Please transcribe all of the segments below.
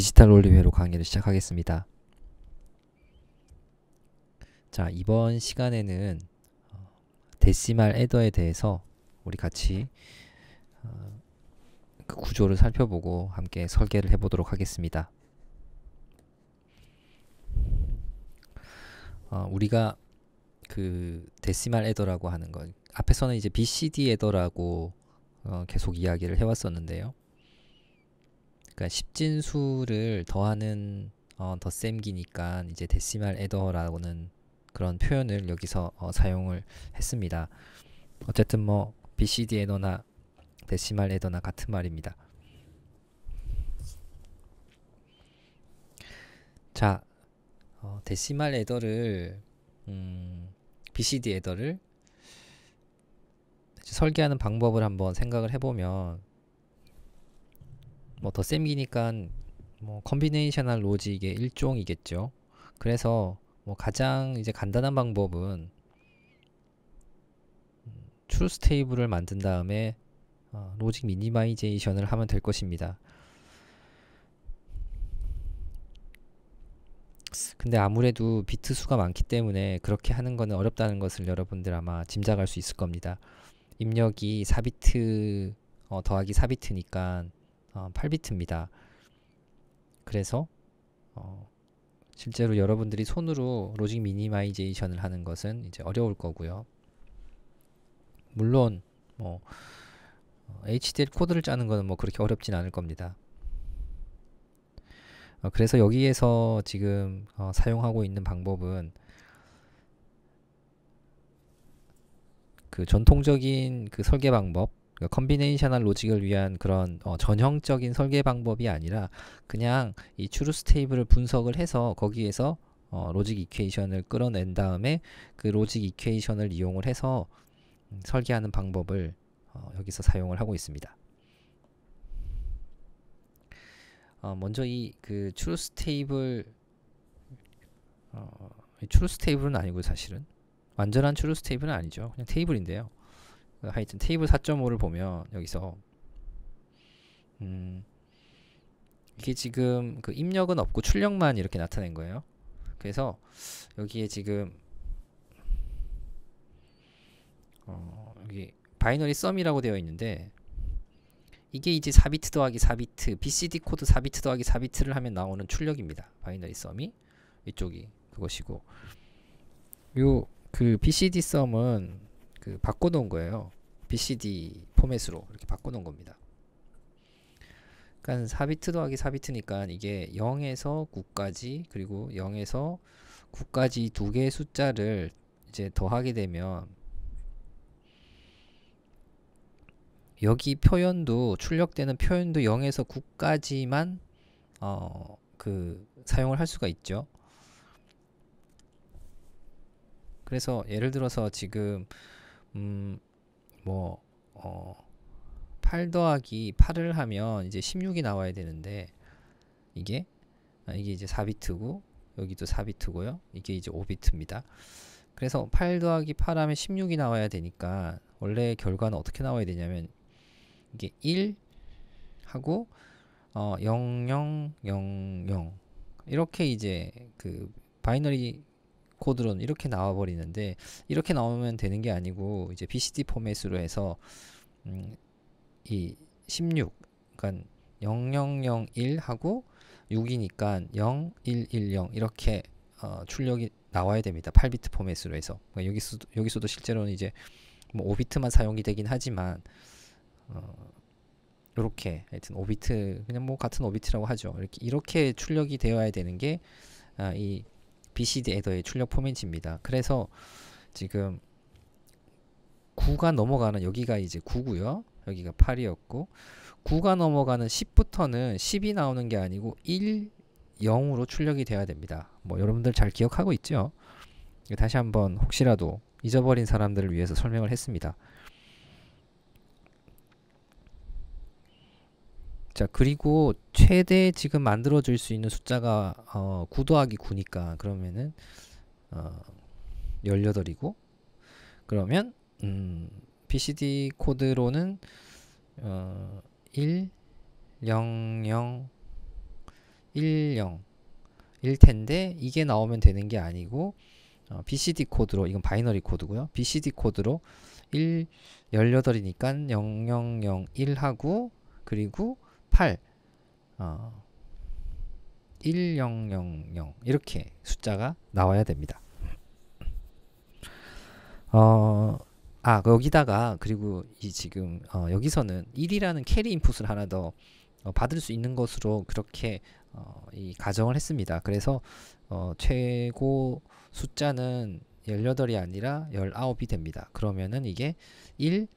디지털 올림회로 강의를 시작하겠습니다. 자, 이번 시간에는 어, 데시말 애더에 대해서 우리 같이 어, 그 구조를 살펴보고 함께 설계를 해보도록 하겠습니다. 어, 우리가 그 데시말 애더라고 하는 것 앞에서는 이제 BCD 애더라고 어, 계속 이야기를 해왔었는데요. 그러니까 십진수를 더하는 어, 덧셈기니까 이제 데시말 에더라고는 그런 표현을 여기서 어, 사용을 했습니다. 어쨌든 뭐 BCD 에더나 데시말 에더나 같은 말입니다. 자, 어, 데시말 에더를 음, BCD 에더를 설계하는 방법을 한번 생각을 해보면 뭐 덧셈기니까 뭐 컨비네이셔널 로직의 일종이겠죠. 그래서 뭐 가장 이제 간단한 방법은 t r 스 테이블을 만든 다음에 어, 로직 미니마이제이션을 하면 될 것입니다. 근데 아무래도 비트 수가 많기 때문에 그렇게 하는 것은 어렵다는 것을 여러분들 아마 짐작할 수 있을 겁니다. 입력이 4비트 어, 더하기 4비트니까 어, 8비트입니다. 그래서 어, 실제로 여러분들이 손으로 로직 미니마이제이션을 하는 것은 이제 어려울 거고요. 물론 뭐 어, HDL 코드를 짜는 것은 뭐 그렇게 어렵진 않을 겁니다. 어, 그래서 여기에서 지금 어, 사용하고 있는 방법은 그 전통적인 그 설계 방법 그러니까 컨비네이셔널 로직을 위한 그런 어, 전형적인 설계 방법이 아니라 그냥 이 추루스 테이블을 분석을 해서 거기에서 어, 로직 이퀘이션을 끌어낸 다음에 그 로직 이퀘이션을 이용을 해서 음, 설계하는 방법을 어, 여기서 사용을 하고 있습니다. 어, 먼저 이그 추루스 테이블 어, 추루스 테이블은 아니고 사실은 완전한 추루스 테이블은 아니죠. 그냥 테이블인데요. 하여튼 테이블 4.5를 보면 여기서 음 이게 지금 그 입력은 없고 출력만 이렇게 나타낸 거예요. 그래서 여기에 지금 어 여기 바이너리 썸이라고 되어 있는데 이게 이제 4비트 더하기 4비트 BCD 코드 4비트 더하기 4비트를 하면 나오는 출력입니다. 바이너리 썸이 이쪽이 그것이고 요그 BCD 썸은 그 바꿔놓은 거예요. BCD 포맷으로 이렇게 바꿔놓은 겁니다. 그러니까 4비트 더하기 4비트니까 이게 0에서 9까지 그리고 0에서 9까지 두 개의 숫자를 이제 더하게 되면 여기 표현도 출력되는 표현도 0에서 9까지만 어 그 사용을 할 수가 있죠. 그래서 예를 들어서 지금 음뭐 어, 8 더하기 8을 하면 이제 16이 나와야 되는데 이게 아, 이게 이제 4비트고 여기도 4비트고요. 이게 이제 5비트입니다. 그래서 8 더하기 8 하면 16이 나와야 되니까 원래 결과는 어떻게 나와야 되냐면 이게 1 하고 어 0000 이렇게 이제 그 바이너리 코드론 이렇게 나와 버리는데 이렇게 나오면 되는 게 아니고 이제 BCD 포맷으로 해서 음, 이 16, 그러니까 0001 하고 6이니까 0110 이렇게 어, 출력이 나와야 됩니다. 8비트 포맷으로 해서 그러니까 여기서도 여기서도 실제로는 이제 뭐 5비트만 사용이 되긴 하지만 어, 이렇게 하여튼 5비트 그냥 뭐 같은 5비트라고 하죠. 이렇게 이렇게 출력이 되어야 되는 게이 아, BCD 에더의 출력 포맷입니다. 그래서 지금 9가 넘어가는 여기가 이제 9고요. 여기가 8이었고 9가 넘어가는 10부터는 10이 나오는 게 아니고 1, 0으로 출력이 돼야 됩니다. 뭐 여러분들 잘 기억하고 있죠? 다시 한번 혹시라도 잊어버린 사람들을 위해서 설명을 했습니다. 자 그리고 최대 지금 만들어질수 있는 숫자가 어, 9 더하기 9니까 그러면은 어, 18이고 그러면 음, PCD 코드로는 어, 1 0 0 1 0 1텐데 이게 나오면 되는 게 아니고 어, BCD 코드로 이건 바이너리 코드고요. BCD 코드로 1 18이니까 0001하고 그리고 8 어, 1000 이렇게 숫자가 나와야 됩니다. 어, 아 여기다가 그리고 이 지금 어, 여기서는 1이라는 캐리 인풋을 하나 더 어, 받을 수 있는 것으로 그렇게 어, 이 가정을 했습니다. 그래서 어, 최고 숫자는 18이 아니라 19이 됩니다. 그러면은 이게 1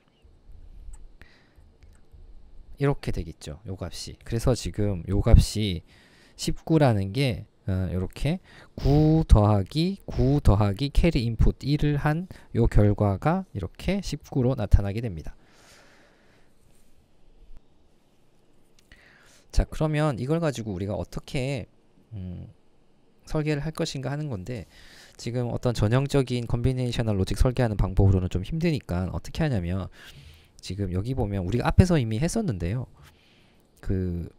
이렇게 되겠죠. 요 값이. 그래서 지금 요 값이 19라는 게 어, 이렇게 9 더하기 9 더하기 캐리 인풋 1을 한 요 결과가 이렇게 19로 나타나게 됩니다. 자 그러면 이걸 가지고 우리가 어떻게 음, 설계를 할 것인가 하는 건데 지금 어떤 전형적인 컨비네이셔널 로직 설계하는 방법으로는 좀 힘드니까 어떻게 하냐면 지금 여기 보면 우리가 앞에서 이미 했었는데요. 그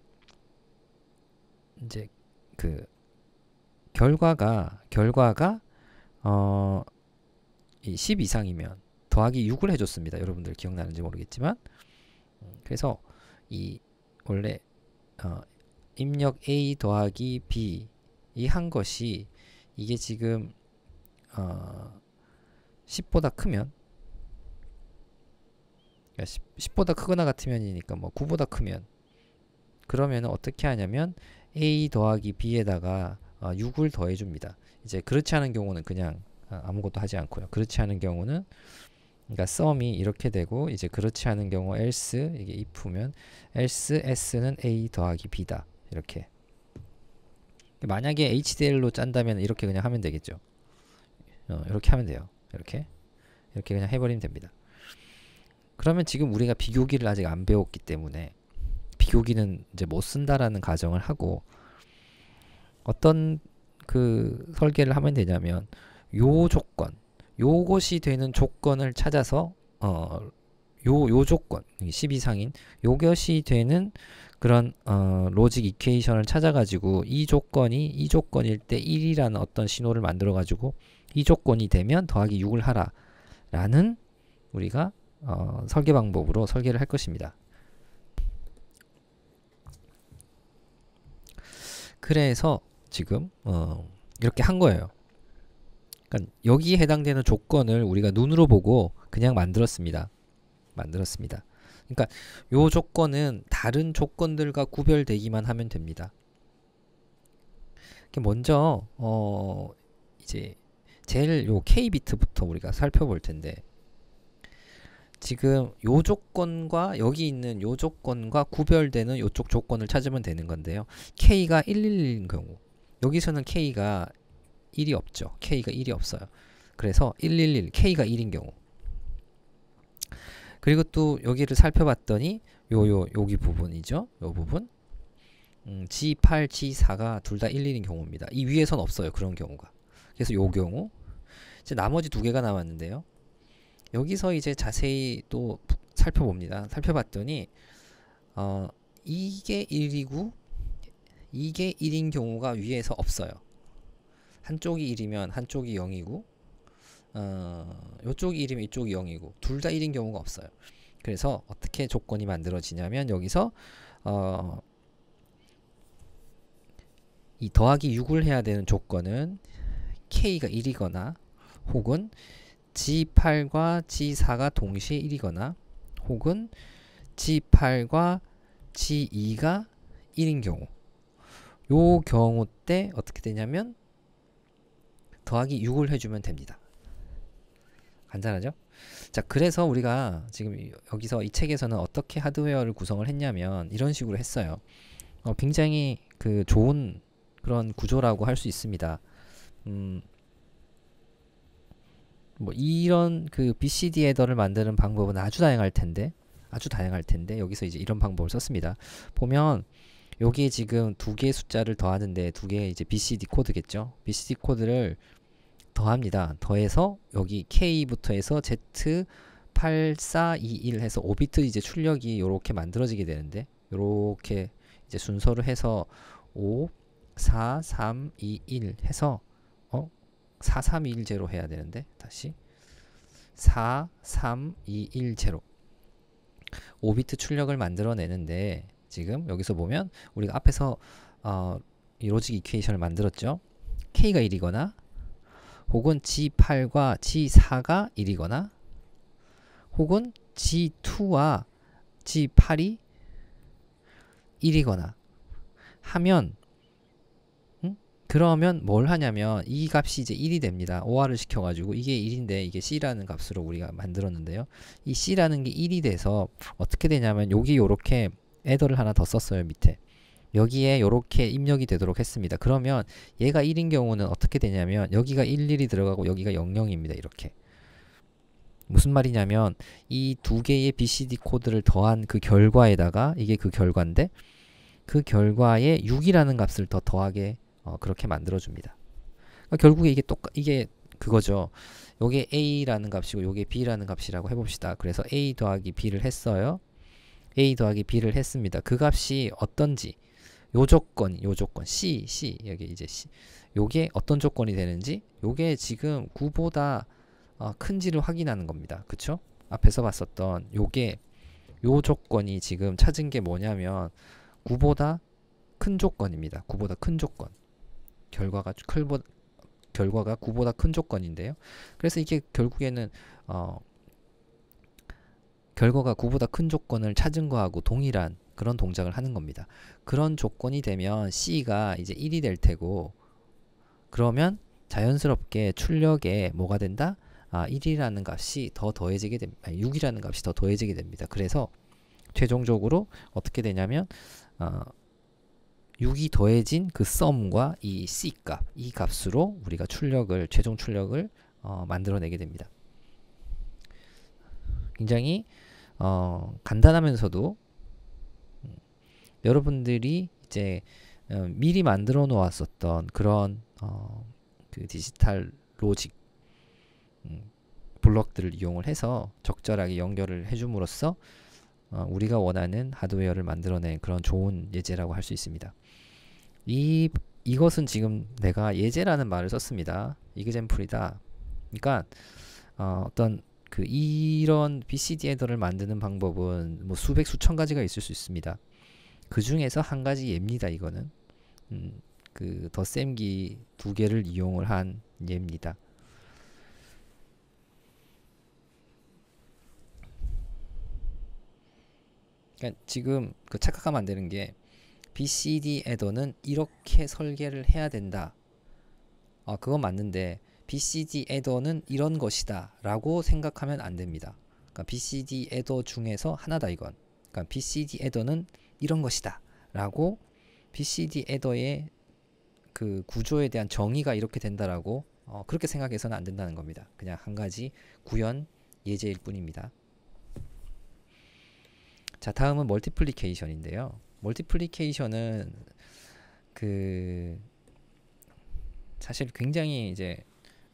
이제 그 결과가 결과가 어 이10 이상이면 더하기 6을 해줬습니다. 여러분들 기억나는지 모르겠지만 그래서 이 원래 어 입력 A 더하기 B 이 한 것이 이게 지금 어 10보다 크면 그러니까 10, 보다 크거나 같으면이니까 뭐 9보다 크면 그러면 어떻게 하냐면 a 더하기 b에다가 어, 6을 더해줍니다. 이제 그렇지 않은 경우는 그냥 어, 아무것도 하지 않고요. 그렇지 않은 경우는 그러니까 썸이 이렇게 되고 이제 그렇지 않은 경우 else 이게 if면 else s는 a 더하기 b다 이렇게 만약에 HDL로 짠다면 이렇게 그냥 하면 되겠죠. 어, 이렇게 하면 돼요. 이렇게 이렇게 그냥 해버리면 됩니다. 그러면 지금 우리가 비교기를 아직 안 배웠기 때문에 비교기는 이제 못 쓴다라는 가정을 하고 어떤 그 설계를 하면 되냐면 요 조건 요것이 되는 조건을 찾아서 어 요 요 조건 1 0이상인 요것이 되는 그런 어 로직 이케이션을 찾아 가지고 이 조건이 이 조건일 때 1이라는 어떤 신호를 만들어 가지고 이 조건이 되면 더하기 6을 하라 라는 우리가 어, 설계 방법으로 설계를 할 것입니다. 그래서 지금 어, 이렇게 한 거예요. 그러니까 여기에 해당되는 조건을 우리가 눈으로 보고 그냥 만들었습니다. 만들었습니다. 그러니까 요 조건은 다른 조건들과 구별되기만 하면 됩니다. 먼저 어 이제 제일 요 k 비트부터 우리가 살펴볼 텐데 지금 요 조건과 여기 있는 요 조건과 구별되는 요쪽 조건을 찾으면 되는 건데요. K가 111인 경우 여기서는 K가 1이 없죠. K가 1이 없어요. 그래서 111, K가 1인 경우 그리고 또 여기를 살펴봤더니 요 요 여기 부분이죠. 요 부분 음, G8, G4가 둘 다 11인 경우입니다. 이 위에선 없어요. 그런 경우가. 그래서 요 경우 이제 나머지 두 개가 남았는데요. 여기서 이제 자세히 또 살펴봅니다. 살펴봤더니 어, 이게 1이고 이게 1인 경우가 위에서 없어요. 한쪽이 1이면 한쪽이 0이고 어, 이쪽이 1이면 이쪽이 0이고 둘 다 1인 경우가 없어요. 그래서 어떻게 조건이 만들어지냐면 여기서 어, 이 더하기 6을 해야 되는 조건은 k가 1이거나 혹은 G8과 G4가 동시에 1이거나 혹은 G8과 G2가 1인 경우 요 경우 때 어떻게 되냐면 더하기 6을 해주면 됩니다. 간단하죠? 자 그래서 우리가 지금 여기서 이 책에서는 어떻게 하드웨어를 구성을 했냐면 이런 식으로 했어요. 어, 굉장히 그 좋은 그런 구조라고 할 수 있습니다. 음, 뭐 이런 그 BCD 헤더를 만드는 방법은 아주 다양할 텐데 아주 다양할 텐데 여기서 이제 이런 방법을 썼습니다. 보면 여기 지금 두 개의 숫자를 더하는데 두 개의 이제 BCD 코드겠죠. BCD 코드를 더합니다. 더해서 여기 K부터 해서 Z 8421 해서 5비트 이제 출력이 이렇게 만들어지게 되는데 이렇게 이제 순서로 해서 5 4 3 2 1 해서 4, 3, 2, 1, 0 해야 되는데 다시 4, 3, 2, 1, 0 5비트 출력을 만들어내는데 지금 여기서 보면 우리가 앞에서 어, 이 로직 이퀘이션을 만들었죠. K가 1이거나 혹은 G8과 G4가 1이거나 혹은 G2와 G8이 1이거나 하면 그러면 뭘 하냐면 이 값이 이제 1이 됩니다. OR을 시켜가지고 이게 1인데 이게 C라는 값으로 우리가 만들었는데요. 이 C라는 게 1이 돼서 어떻게 되냐면 여기 요렇게 애더를 하나 더 썼어요 밑에. 여기에 이렇게 입력이 되도록 했습니다. 그러면 얘가 1인 경우는 어떻게 되냐면 여기가 11이 들어가고 여기가 00입니다. 이렇게. 무슨 말이냐면 이 두 개의 BCD 코드를 더한 그 결과에다가 이게 그 결과인데 그 결과에 6이라는 값을 더 더하게 어, 그렇게 만들어줍니다. 그러니까 결국에 이게 똑 이게 그거죠. 요게 a라는 값이고 요게 b라는 값이라고 해봅시다. 그래서 a 더하기 b를 했어요. a 더하기 b를 했습니다. 그 값이 어떤지 요 조건, 요 조건 c, c 여기 이제 c 요게 어떤 조건이 되는지 요게 지금 9보다 어, 큰지를 확인하는 겁니다. 그쵸? 앞에서 봤었던 요게 요 조건이 지금 찾은 게 뭐냐면 9보다 큰 조건입니다. 9보다 큰 조건. 결과가 클보 결과가 9보다 큰 조건인데요. 그래서 이게 결국에는 어, 결과가 9보다 큰 조건을 찾은 거하고 동일한 그런 동작을 하는 겁니다. 그런 조건이 되면 C가 이제 1이 될 테고 그러면 자연스럽게 출력에 뭐가 된다? 아, 1이라는 값이 더 더해지게 됩니다. 6이라는 값이 더 더해지게 됩니다. 그래서 최종적으로 어떻게 되냐면 어, 6이 더해진 그 썸과 이 c값, 이 값으로 우리가 출력을 최종 출력을 어, 만들어내게 됩니다. 굉장히 어, 간단하면서도 음, 여러분들이 이제 어, 미리 만들어 놓았었던 그런 어, 그 디지털 로직 음, 블록들을 이용을 해서 적절하게 연결을 해줌으로써 어, 우리가 원하는 하드웨어를 만들어낸 그런 좋은 예제라고 할 수 있습니다. 이 이것은 지금 내가 예제라는 말을 썼습니다. 이그젠플이다. 그러니까 어, 어떤 그 이런 BCD 헤더를 만드는 방법은 뭐 수백 수천 가지가 있을 수 있습니다. 그 중에서 한 가지 예입니다. 이거는 음, 그더셈기두 개를 이용을 한 예입니다. 그러니까 지금 그 착각하면 안 되는 게 BCD 애더는 이렇게 설계를 해야 된다. 아, 그건 맞는데 BCD 애더는 이런 것이다 라고 생각하면 안 됩니다. 그러니까 BCD 애더 중에서 하나다 이건. 그러니까 BCD 애더는 이런 것이다 라고 BCD 애더의 그 구조에 대한 정의가 이렇게 된다라고 어, 그렇게 생각해서는 안 된다는 겁니다. 그냥 한 가지 구현 예제일 뿐입니다. 자 다음은 멀티플리케이션인데요. 멀티플리케이션은 그 사실 굉장히 이제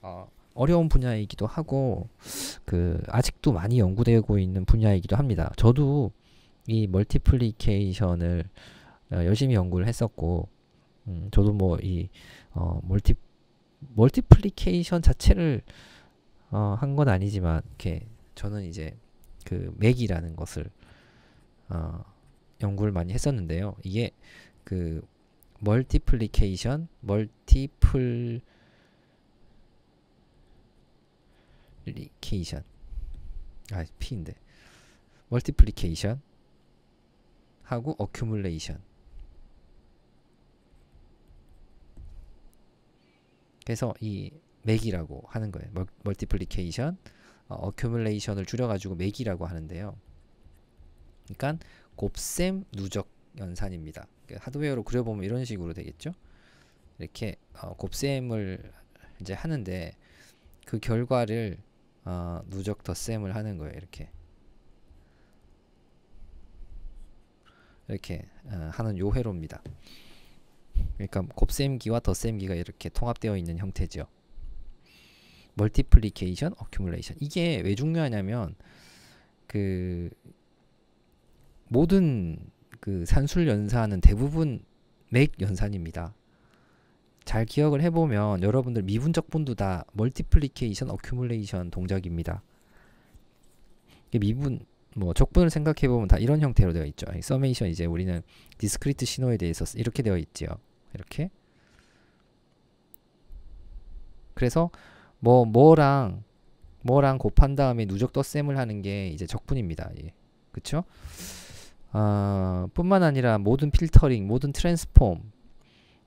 어, 어려운 분야이기도 하고 그 아직도 많이 연구되고 있는 분야이기도 합니다. 저도 이 멀티플리케이션을 어, 열심히 연구를 했었고 음, 저도 뭐이 어, 멀티 멀티플리케이션 자체를 어, 한건 아니지만 이렇게 저는 이제 그 맥이라는 것을 어, 연구를 많이 했었는데요. 이게 그 멀티플리케이션, 멀티플리케이션 아, P인데 멀티플리케이션 하고 어큐뮬레이션 그래서 이 맥이라고 하는 거예요. 멀, 티플리케이션 어, 어큐뮬레이션을 줄여가지고 맥이라고 하는데요. 그러니까 곱셈 누적 연산입니다. 그러니까 하드웨어로 그려보면 이런 식으로 되겠죠. 이렇게 어, 곱셈을 이제 하는데 그 결과를 어, 누적 덧셈을 하는 거예요. 이렇게 이렇게 어, 하는 요회로입니다. 그러니까 곱셈기와 덧셈기가 이렇게 통합되어 있는 형태죠. 멀티플리케이션, 어큐뮬레이션 이게 왜 중요하냐면 그 모든 그 산술 연산은 대부분 맥 연산입니다. 잘 기억을 해보면 여러분들 미분적 분도 다 멀티플리케이션, 어큐뮬레이션 동작입니다. 미분, 뭐 적분을 생각해보면 다 이런 형태로 되어 있죠. 서메이션 이제 우리는 디스크리트 신호에 대해서 이렇게 되어 있지요. 이렇게. 그래서 뭐 뭐랑 뭐랑 곱한 다음에 누적 덧셈을 하는 게 이제 적분입니다. 예. 그쵸? 어, 뿐만 아니라 모든 필터링, 모든 트랜스폼,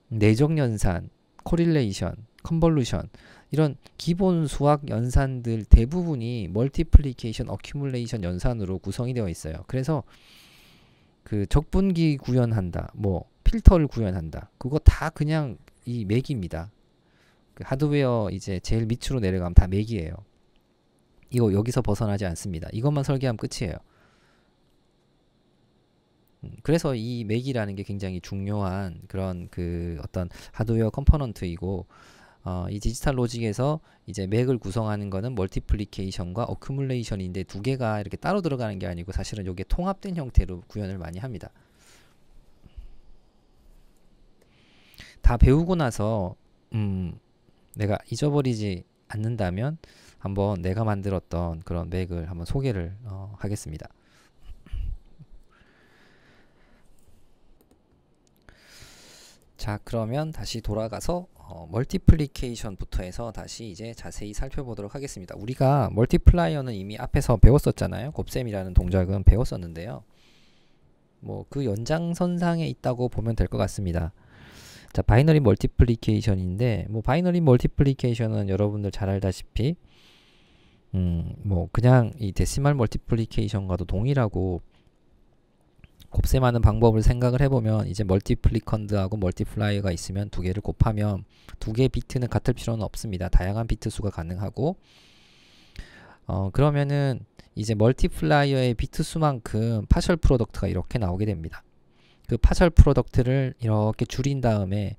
내적 연산, 코릴레이션, 컨볼루션 이런 기본 수학 연산들 대부분이 멀티플리케이션, 어큐뮬레이션 연산으로 구성이 되어 있어요. 그래서 그 적분기 구현한다, 뭐 필터를 구현한다, 그거 다 그냥 이 맥입니다. 그 하드웨어 이제 제일 밑으로 내려가면 다 맥이에요. 이거 여기서 벗어나지 않습니다. 이것만 설계하면 끝이에요. 음, 그래서 이 맥이라는 게 굉장히 중요한 그런 그 어떤 하드웨어 컴포넌트이고 어, 이 디지털 로직에서 이제 맥을 구성하는 거는 멀티플리케이션과 어큐뮬레이션인데 두 개가 이렇게 따로 들어가는 게 아니고 사실은 이게 통합된 형태로 구현을 많이 합니다. 다 배우고 나서 음, 내가 잊어버리지 않는다면 한번 내가 만들었던 그런 맥을 한번 소개를 어, 하겠습니다. 자 그러면 다시 돌아가서 어, 멀티플리케이션부터 해서 다시 이제 자세히 살펴보도록 하겠습니다. 우리가 멀티플라이어는 이미 앞에서 배웠었잖아요. 곱셈이라는 동작은 배웠었는데요. 뭐 그 연장선상에 있다고 보면 될 것 같습니다. 자 바이너리 멀티플리케이션인데 뭐 바이너리 멀티플리케이션은 여러분들 잘 알다시피 음 뭐 그냥 이 데시멀 멀티플리케이션과도 동일하고 곱셈하는 방법을 생각을 해보면 이제 멀티플리컨드하고 멀티플라이가 어 있으면 두 개를 곱하면 두 개의 비트는 같을 필요는 없습니다. 다양한 비트 수가 가능하고 어 그러면은 이제 멀티플라이어의 비트 수만큼 파셜 프로덕트가 이렇게 나오게 됩니다. 그 파셜 프로덕트를 이렇게 줄인 다음에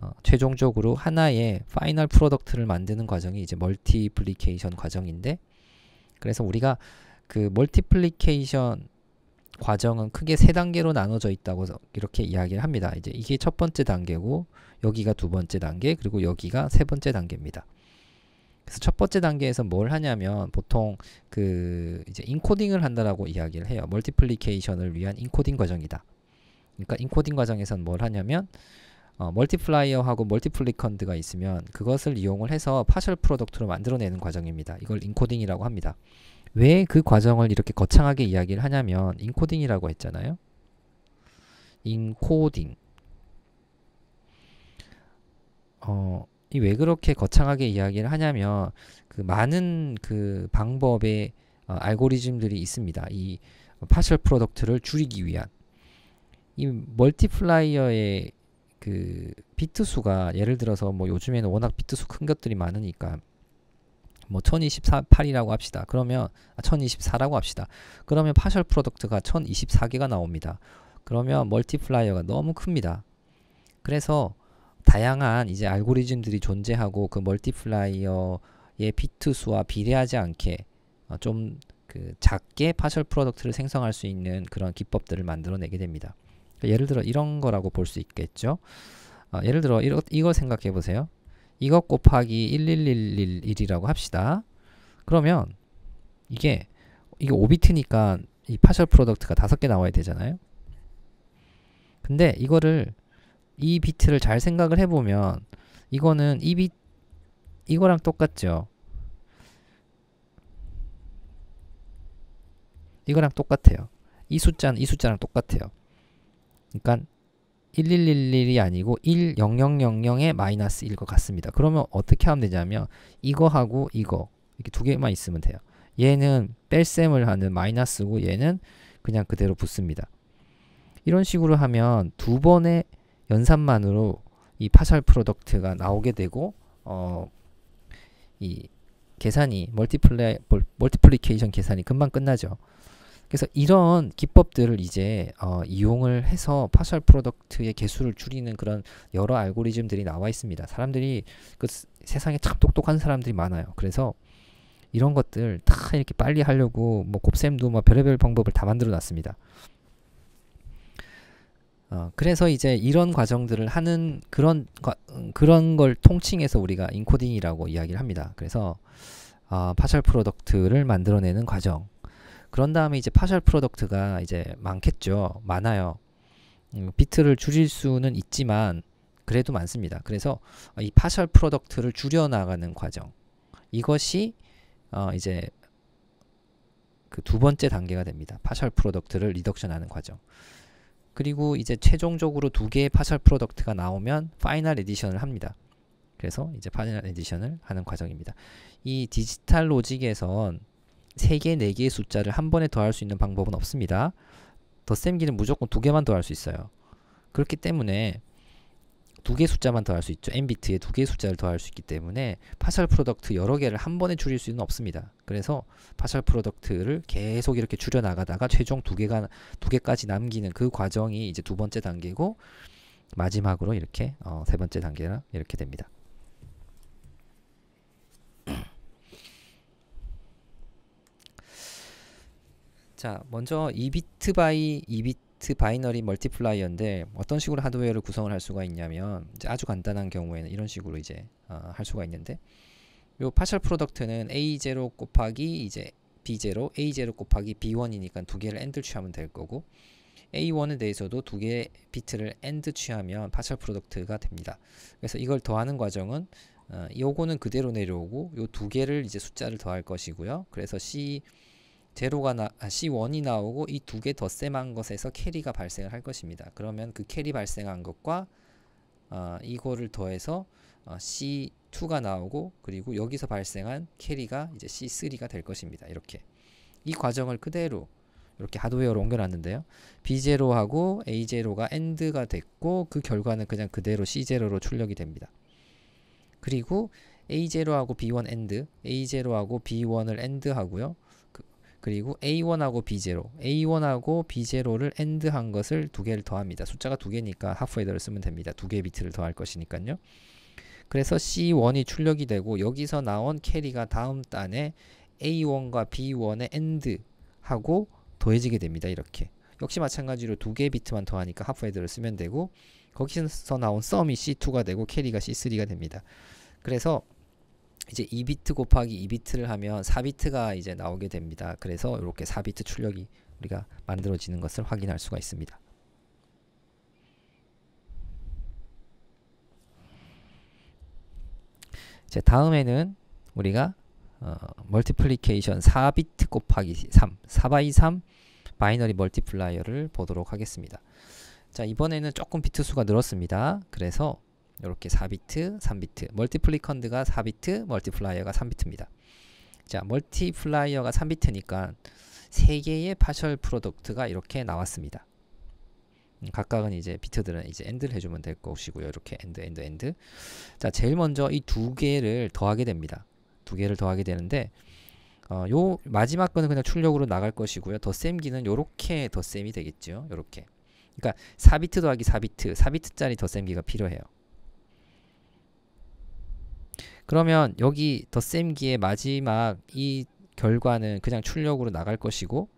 어, 최종적으로 하나의 파이널 프로덕트를 만드는 과정이 이제 멀티플리케이션 과정인데 그래서 우리가 그 멀티플리케이션 과정은 크게 세 단계로 나눠져 있다고 이렇게 이야기를 합니다. 이제 이게 첫 번째 단계고 여기가 두 번째 단계 그리고 여기가 세 번째 단계입니다. 그래서 첫 번째 단계에서 뭘 하냐면 보통 그 이제 인코딩을 한다라고 이야기를 해요. 멀티플리케이션을 위한 인코딩 과정이다. 그러니까 인코딩 과정에선 뭘 하냐면 어, 멀티플라이어하고 멀티플리컨드가 있으면 그것을 이용을 해서 파셜 프로덕트로 만들어내는 과정입니다. 이걸 인코딩이라고 합니다. 왜그 과정을 이렇게 거창하게 이야기를 하냐면 인코딩이라고 했잖아요. 인코딩. 어, 이 왜 그렇게 거창하게 이야기를 하냐면 그 많은 그 방법의 어, 알고리즘들이 있습니다. 이 파셜 프로덕트를 줄이기 위한 이 멀티플라이어의 그 비트 수가 예를 들어서 뭐 요즘에는 워낙 비트 수 큰 것들이 많으니까 뭐 1028이라고 합시다. 그러면 아, 1024라고 합시다. 그러면 파셜 프로덕트가 1024개가 나옵니다. 그러면 멀티플라이어가 너무 큽니다. 그래서 다양한 이제 알고리즘들이 존재하고 그 멀티플라이어의 비트 수와 비례하지 않게 어, 좀그 작게 파셜 프로덕트를 생성할 수 있는 그런 기법들을 만들어내게 됩니다. 그러니까 예를 들어 이런 거라고 볼 수 있겠죠. 아, 예를 들어 이거, 이거 생각해 보세요. 이것 곱하기 11111이라고 합시다. 그러면 이게 이게 5비트니까이 파셜 프로덕트가 다섯 개 나와야 되잖아요. 근데 이거를 이 비트를 잘 생각을 해보면 이거는 이 비 이거랑 똑같죠. 이거랑 똑같아요. 이 숫자는 이 숫자랑 똑같아요. 그러니까 1111이 아니고 10000의 마이너스 1것 같습니다. 그러면 어떻게 하면 되냐면 이거하고 이거 이렇게 두 개만 있으면 돼요. 얘는 뺄셈을 하는 마이너스고 얘는 그냥 그대로 붙습니다. 이런 식으로 하면 두 번의 연산만으로 이 파셜 프로덕트가 나오게 되고 어이 계산이 멀티플레 멀티플리케이션 계산이 금방 끝나죠. 그래서 이런 기법들을 이제 어, 이용을 해서 파셜 프로덕트의 개수를 줄이는 그런 여러 알고리즘들이 나와 있습니다. 사람들이 그 세상에 참 똑똑한 사람들이 많아요. 그래서 이런 것들 다 이렇게 빨리 하려고 뭐 곱셈도 뭐 별의별 방법을 다 만들어 놨습니다. 어, 그래서 이제 이런 과정들을 하는 그런 음, 그런 걸 통칭해서 우리가 인코딩이라고 이야기를 합니다. 그래서 어, 파셜 프로덕트를 만들어내는 과정 그런 다음에 이제 파셜 프로덕트가 이제 많겠죠. 많아요. 음, 비트를 줄일 수는 있지만 그래도 많습니다. 그래서 이 파셜 프로덕트를 줄여 나가는 과정 이것이 어, 이제 그 두 번째 단계가 됩니다. 파셜 프로덕트를 리덕션하는 과정. 그리고 이제 최종적으로 두 개의 파셜 프로덕트가 나오면 파이널 에디션을 합니다. 그래서 이제 파이널 에디션을 하는 과정입니다. 이 디지털 로직에선 3개, 4개의 숫자를 한 번에 더할 수 있는 방법은 없습니다. 더셈기는 무조건 두 개만 더할 수 있어요. 그렇기 때문에 두 개 숫자만 더할 수 있죠. n비트에 두 개 숫자를 더할 수 있기 때문에 파셜 프로덕트 여러 개를 한 번에 줄일 수는 없습니다. 그래서 파셜 프로덕트를 계속 이렇게 줄여 나가다가 최종 두 개가 두 개까지 남기는 그 과정이 이제 두 번째 단계고 마지막으로 이렇게 어, 세 번째 단계가 이렇게 됩니다. 자, 먼저 2비트 바이 2비트 바이너리 멀티플라이어인데 어떤 식으로 하드웨어를 구성을 할 수가 있냐면 아주 간단한 경우에는 이런 식으로 이제 어, 할 수가 있는데 요 파셜 프로덕트는 A0 곱하기 이제 B0, A0 곱하기 B1이니까 두 개를 엔드 취하면 될 거고 A1에 대해서도 두 개의 비트를 엔드 취하면 파셜 프로덕트가 됩니다. 그래서 이걸 더하는 과정은 어, 요거는 그대로 내려오고 요 두 개를 이제 숫자를 더할 것이고요. 그래서 C 제로가 나, 아, C1이 나오고 이 두 개더 셈한 것에서 캐리가 발생을 할 것입니다. 그러면 그 캐리 발생한 것과 어, 이거를 더해서 어, C2가 나오고 그리고 여기서 발생한 캐리가 이제 C3가 될 것입니다. 이렇게 이 과정을 그대로 이렇게 하드웨어로 옮겨놨는데요. B0하고 A0가 엔드가 됐고 그 결과는 그냥 그대로 C0로 출력이 됩니다. 그리고 A0하고 B1 엔드 A0하고 B1을 엔드 하고요. 그리고 A1하고 B0, A1하고 B0를 AND한 것을 두 개를 더합니다. 숫자가 두 개니까 하프 헤더를 쓰면 됩니다. 두개의 비트를 더할 것이니까요. 그래서 C1이 출력이 되고 여기서 나온 캐리가 다음 단에 A1과 B1의 AND하고 더해지게 됩니다. 이렇게. 역시 마찬가지로 두 개의 비트만 더하니까 하프 헤더를 쓰면 되고 거기서 나온 썸이 C2가 되고 캐리가 C3가 됩니다. 그래서 이제 2비트 곱하기 2비트를 하면 4비트가 이제 나오게 됩니다. 그래서 이렇게 4비트 출력이 우리가 만들어지는 것을 확인할 수가 있습니다. 이제 다음에는 우리가 어, 멀티플리케이션 4비트 곱하기 3, 4바이 3 바이너리 멀티플라이어를 보도록 하겠습니다. 자 이번에는 조금 비트 수가 늘었습니다. 그래서 이렇게 4비트, 3비트. 멀티플리컨드가 4비트, 멀티플라이어가 3비트입니다. 자, 멀티플라이어가 3비트니까 3개의 파셜 프로덕트가 이렇게 나왔습니다. 음, 각각은 이제 비트들은 이제 엔드를 해주면 될 것이고요. 이렇게 엔드, 엔드, 엔드. 자, 제일 먼저 이 두 개를 더하게 됩니다. 두 개를 더하게 되는데, 어, 요 마지막 거는 그냥 출력으로 나갈 것이고요. 더셈기는 요렇게 더셈이 되겠죠. 요렇게. 그러니까 4비트 더하기 4비트, 4비트짜리 더셈기가 필요해요. 그러면 여기 더셈기의 마지막 이 결과는 그냥 출력으로 나갈 것이고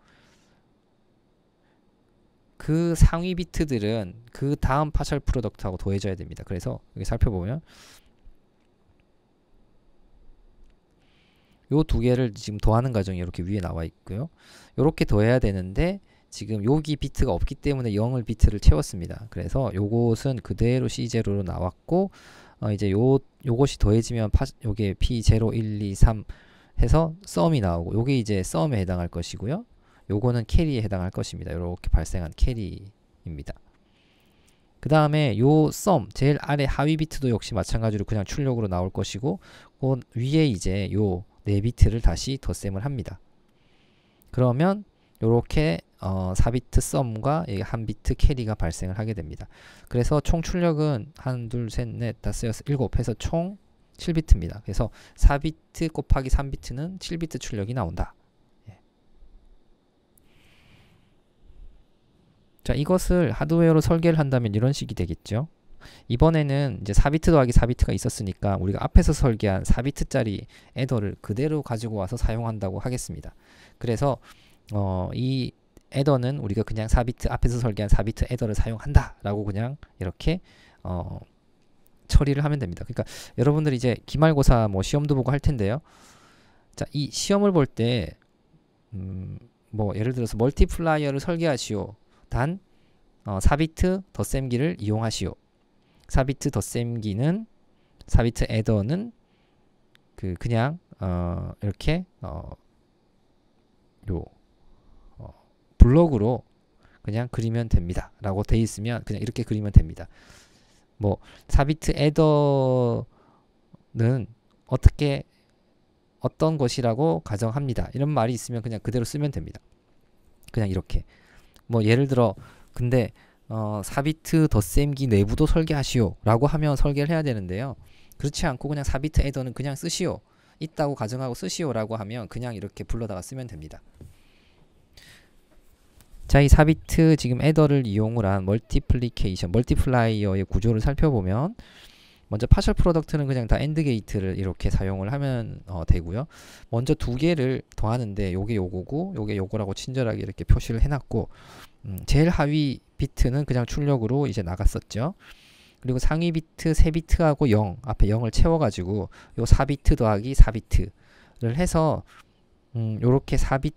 그 상위 비트들은 그 다음 파셜 프로덕트하고 더해져야 됩니다. 그래서 여기 살펴보면 요 두 개를 지금 더하는 과정이 이렇게 위에 나와 있고요. 이렇게 더해야 되는데 지금 여기 비트가 없기 때문에 0을 비트를 채웠습니다. 그래서 요것은 그대로 C0로 나왔고 어 이제 요 요것이 더해지면 파, 요게 p0 1 2 3 해서 썸이 나오고 요게 이제 썸에 해당할 것이고요. 요거는 캐리에 해당할 것입니다. 요렇게 발생한 캐리입니다. 그 다음에 요 썸, 제일 아래 하위 비트도 역시 마찬가지로 그냥 출력으로 나올 것이고 그 위에 이제 요 네 비트를 다시 덧셈을 합니다. 그러면 요렇게 어, 4비트 썸과 1 비트 캐리가 발생을 하게 됩니다. 그래서 총 출력은 1, 2, 3, 4, 5, 6, 7섯 해서 총 7비트입니다. 그래서 4비트 곱하기 3비트는 7비트 출력이 나온다. 예. 자, 이것을 하드웨어로 설계를 한다면 이런 식이 되겠죠. 이번에는 이제 4비트 더하기 4비트가 있었으니까 우리가 앞에서 설계한 4비트짜리 애더를 그대로 가지고 와서 사용한다고 하겠습니다. 그래서 어, 이 에더는 우리가 그냥 4비트 앞에서 설계한 4비트 에더를 사용한다 라고 그냥 이렇게 어, 처리를 하면 됩니다 그러니까 여러분들 이제 기말고사 뭐 시험도 보고 할 텐데요 자이 시험을 볼때 음, 뭐 예를 들어서 멀티플라이어를 설계하시오 단 어, 4비트 덧셈기를 이용하시오 4비트 덧셈기는 4비트 애더는 그 그냥 어, 이렇게 어, 요 블럭으로 그냥 그리면 됩니다. 라고 돼 있으면 그냥 이렇게 그리면 됩니다. 뭐 사비트 애더는 어떻게 어떤 것이라고 가정합니다. 이런 말이 있으면 그냥 그대로 쓰면 됩니다. 그냥 이렇게 뭐 예를 들어 근데 어, 사비트 덧셈기 내부도 설계하시오 라고 하면 설계를 해야 되는데요. 그렇지 않고 그냥 사비트 애더는 그냥 쓰시오 있다고 가정하고 쓰시오 라고 하면 그냥 이렇게 불러다가 쓰면 됩니다. 자, 이 4비트 지금 애더를 이용을 한 멀티플리케이션, 멀티플라이어의 구조를 살펴보면 먼저 파셜 프로덕트는 그냥 다 엔드 게이트를 이렇게 사용을 하면 어, 되고요. 먼저 두 개를 더하는데 요게 요거고 요게 요거라고 친절하게 이렇게 표시를 해놨고 음, 제일 하위 비트는 그냥 출력으로 이제 나갔었죠. 그리고 상위 비트 3비트하고 0 앞에 0을 채워가지고 요 4비트 더하기 4비트를 해서 음, 요렇게 4비트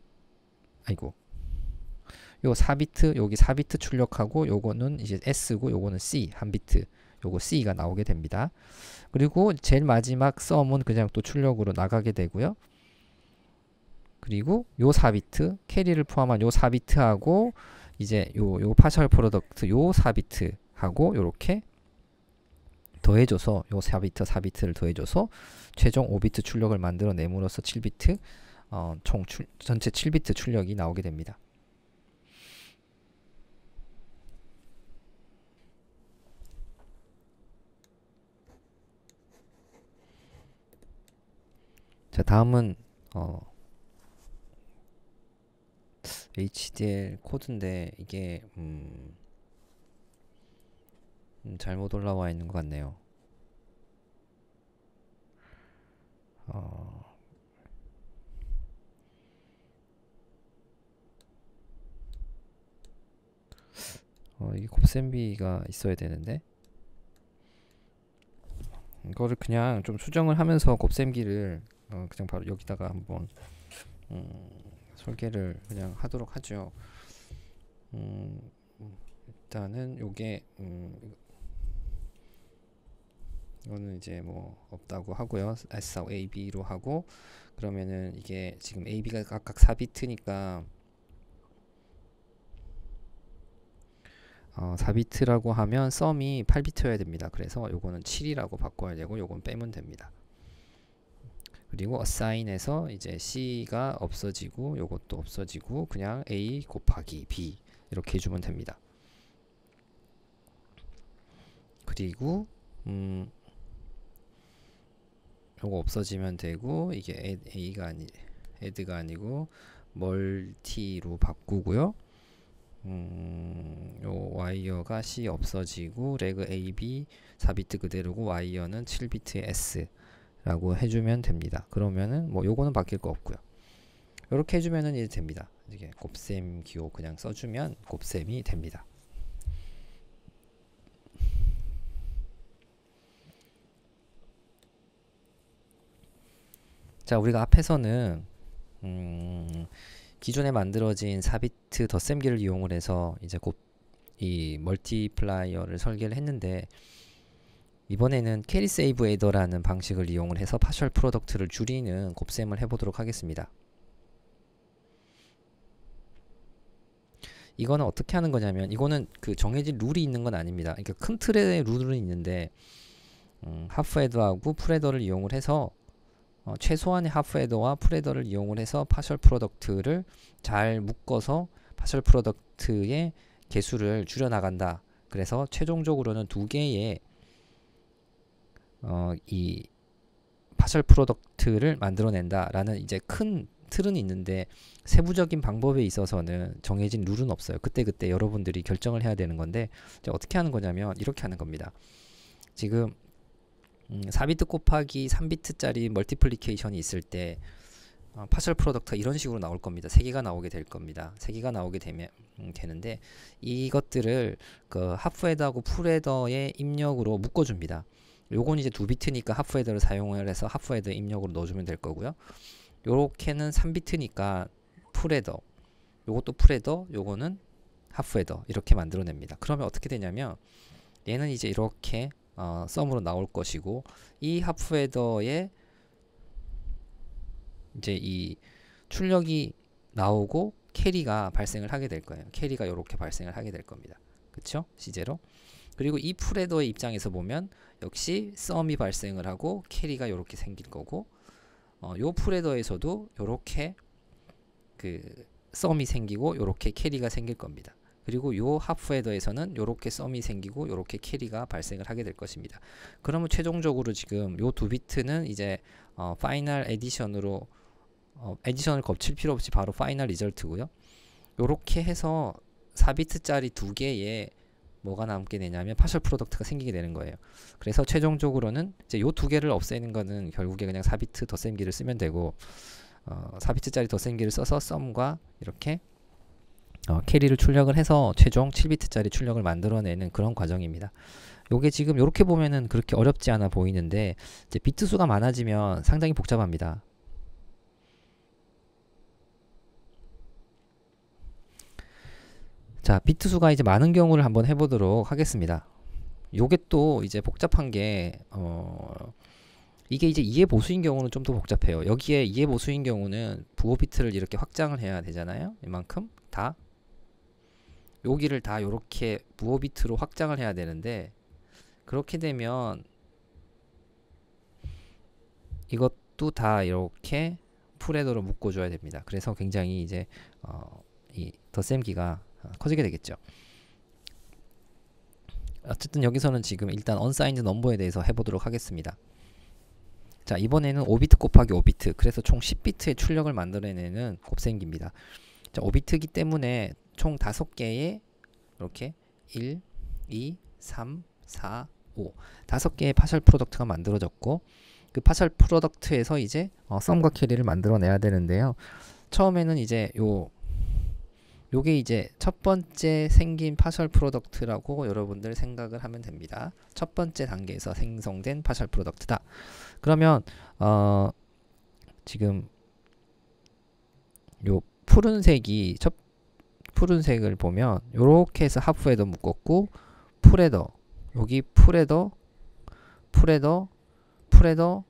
아이고 요 4비트 여기 4비트 출력하고 요거는 이제 S고 요거는 C 한 비트 요거 C가 나오게 됩니다. 그리고 제일 마지막 썸은 그냥 또 출력으로 나가게 되고요. 그리고 요 4비트 캐리를 포함한 요 4비트하고 이제 요요 파셜 프로덕트 요 4비트하고 요렇게 더해줘서 요 4비트 4비트를 더해줘서 최종 5비트 출력을 만들어 내므로써 7비트 어, 총 출, 전체 7비트 출력이 나오게 됩니다. 자 다음은 어 HDL 코드인데 이게 음, 음 잘못 올라와 있는 것 같네요. 어 어, 이게 곱셈비가 있어야 되는데 이거를 그냥 좀 수정을 하면서 곱셈기를 어, 그냥 바로 여기다가 한번 음, 설계를 그냥 하도록 하죠. 음, 일단은 요게 음, 이거는 이제 뭐 없다고 하고요. s 하 AB로 하고 그러면은 이게 지금 AB가 각각 4비트니까 어, 4비트라고 하면 썸이 8비트여야 됩니다. 그래서 요거는 7이라고 바꿔야 되고 요건 빼면 됩니다. 그리고 assign에서 이제 C가 없어지고 요것도 없어지고 그냥 A 곱하기 B 이렇게 해주면 됩니다. 그리고 음 요거 없어지면 되고 이게 A가 아니 add가 아니고 멀티로 바꾸고요. 음, 요 와이어가 C 없어지고 레그 AB 4비트 그대로고 와이어는 7비트 S 라고 해주면 됩니다. 그러면은 뭐 요거는 바뀔 거 없고요. 이렇게 해주면은 이제 됩니다. 이게 곱셈 기호 그냥 써주면 곱셈이 됩니다. 자 우리가 앞에서는 음, 기존에 만들어진 사비트 덧셈기를 이용을 해서 이제 곱 이 멀티플라이어를 설계를 했는데 이번에는 캐리 세이브 에더라는 방식을 이용을 해서 파셜 프로덕트를 줄이는 곱셈을 해보도록 하겠습니다. 이거는 어떻게 하는 거냐면 이거는 그 정해진 룰이 있는 건 아닙니다. 그러니까 큰 틀의 룰은 있는데 음, 하프 에더하고 프레더를 이용을 해서 어, 최소한의 하프 에더와 프레더를 이용을 해서 파셜 프로덕트를 잘 묶어서 파셜 프로덕트의 개수를 줄여 나간다. 그래서 최종적으로는 두 개의 어, 이 파셜 프로덕트를 만들어낸다라는 이제 큰 틀은 있는데 세부적인 방법에 있어서는 정해진 룰은 없어요. 그때그때 여러분들이 결정을 해야 되는 건데 어떻게 하는 거냐면 이렇게 하는 겁니다. 지금 음, 4비트 곱하기 3비트짜리 멀티플리케이션이 있을 때 어, 파셜 프로덕트가 이런 식으로 나올 겁니다. 세 개가 나오게 될 겁니다. 세 개가 나오게 되면 음, 되는데 이것들을 그 하프헤더하고 풀헤더의 입력으로 묶어줍니다. 요건 이제 두 비트니까 하프 헤더를 사용을 해서 하프 헤더 입력으로 넣어주면 될 거고요. 요렇게는 3비트니까 풀헤더 요것도 풀헤더 요거는 하프 헤더 이렇게 만들어냅니다. 그러면 어떻게 되냐면 얘는 이제 이렇게 어, 썸으로 나올 것이고 이 하프 헤더에 이제 이 출력이 나오고 캐리가 발생을 하게 될 거예요. 캐리가 이렇게 발생을 하게 될 겁니다. 그쵸? 시제로. 그리고 이 프레더의 입장에서 보면 역시 썸이 발생을 하고 캐리가 이렇게 생길 거고 어, 요 프레더에서도 이렇게 그 썸이 생기고 이렇게 캐리가 생길 겁니다. 그리고 요 하프헤더에서는 이렇게 썸이 생기고 이렇게 캐리가 발생을 하게 될 것입니다. 그러면 최종적으로 지금 요 두 비트는 이제 어, 파이널 에디션으로 어, 에디션을 거칠 필요 없이 바로 파이널 리절트고요. 이렇게 해서 4비트짜리 두 개의 뭐가 남게 되냐면 파셜 프로덕트가 생기게 되는 거예요. 그래서 최종적으로는 이제 요 두 개를 없애는 거는 결국에 그냥 4비트 더셈기를 쓰면 되고 어, 4비트짜리 더셈기를 써서 썸과 이렇게 어, 캐리를 출력을 해서 최종 7비트짜리 출력을 만들어내는 그런 과정입니다. 요게 지금 요렇게 보면은 그렇게 어렵지 않아 보이는데 이제 비트 수가 많아지면 상당히 복잡합니다. 자, 비트 수가 이제 많은 경우를 한번 해보도록 하겠습니다. 요게 또 이제 복잡한 게, 어, 이게 이제 이해 보수인 경우는 좀 더 복잡해요. 여기에 이해 보수인 경우는 부호 비트를 이렇게 확장을 해야 되잖아요. 이만큼 다 여기를 다 이렇게 부호 비트로 확장을 해야 되는데 그렇게 되면 이것도 다 이렇게 풀레더로 묶어줘야 됩니다. 그래서 굉장히 이제 어, 이 더셈기가 커지게 되겠죠. 어쨌든 여기서는 지금 일단 언사인드 넘버에 대해서 해보도록 하겠습니다. 자 이번에는 5비트 곱하기 5비트 그래서 총 10비트의 출력을 만들어내는 곱셈기입니다. 자 5비트이기 때문에 총 5개의 이렇게 1, 2, 3, 4, 5다 개의 파셜 프로덕트가 만들어졌고 그 파셜 프로덕트에서 이제 어, 썸과 캐리를 만들어내야 되는데요. 처음에는 이제 요 요게 이제 첫 번째 생긴 파셜 프로덕트라고 여러분들 생각을 하면 됩니다. 첫 번째 단계에서 생성된 파셜 프로덕트다. 그러면 어 지금 요 푸른색이 첫 푸른색을 보면 요렇게 해서 하프에도 묶었고 풀에더 여기 풀에더 풀에더 풀에더